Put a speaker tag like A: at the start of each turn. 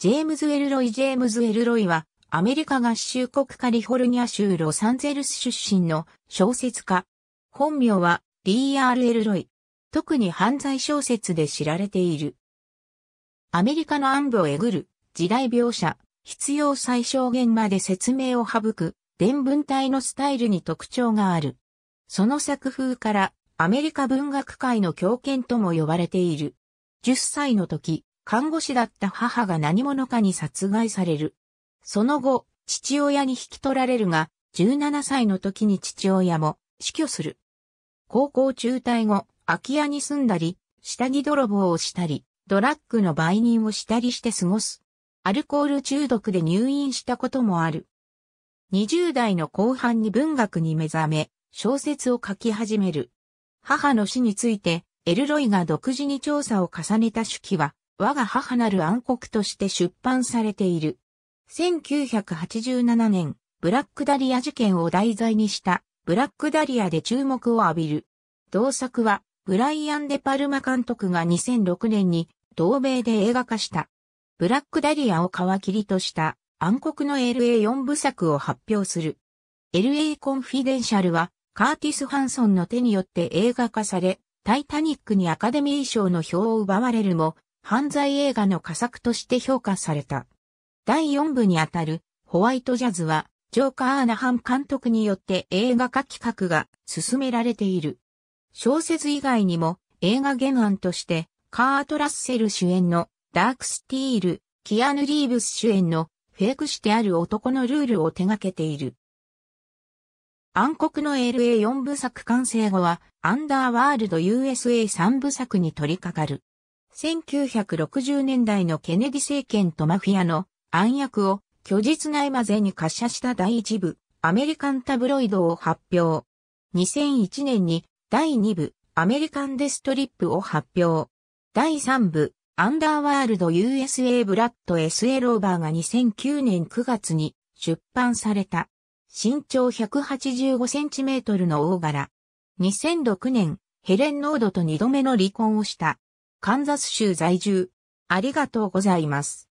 A: ジェームズ・エルロイ・ジェームズ・エルロイは、アメリカ合衆国カリフォルニア州ロサンゼルス出身の小説家。本名は D.R. エルロイ。特に犯罪小説で知られている。アメリカの暗部をえぐる、時代描写、必要最小限まで説明を省く、伝文体のスタイルに特徴がある。その作風から、アメリカ文学界の狂犬とも呼ばれている。10歳の時、看護師だった母が何者かに殺害される。その後、父親に引き取られるが、17歳の時に父親も死去する。高校中退後、空き家に住んだり、下着泥棒をしたり、ドラッグの売人をしたりして過ごす。アルコール中毒で入院したこともある。20代の後半に文学に目覚め、小説を書き始める。母の死について、エルロイが独自に調査を重ねた手記は、我が母なる暗黒として出版されている。1987年、ブラックダリア事件を題材にしたブラックダリアで注目を浴びる。同作は、ブライアン・デ・パルマ監督が2006年に同米で映画化した。ブラックダリアを皮切りとした暗黒の LA4 部作を発表する。LA コンフィデンシャルはカーティス・ハンソンの手によって映画化され、タイタニックにアカデミー賞の票を奪われるも、犯罪映画の佳作として評価された。第4部にあたるホワイトジャズは、ジョーカー・アーナハン監督によって映画化企画が進められている。小説以外にも映画原案として、カート・ラッセル主演のダークスティール、キアヌ・リーブス主演のフェイクしてある男のルールを手掛けている。暗黒の LA4 部作完成後は、アンダーワールド USA3 部作に取り掛かる。1960年代のケネディ政権とマフィアの暗躍を虚実ないまぜに滑車した第一部、アメリカンタブロイドを発表。2001年に第2部、アメリカンデストリップを発表。第3部、アンダーワールド USA ブラッド SA オーバーが2009年9月に出版された。身長1 8 5トルの大柄。2006年、ヘレン・ノードと2度目の離婚をした。カンザス州在住。ありがとうございます。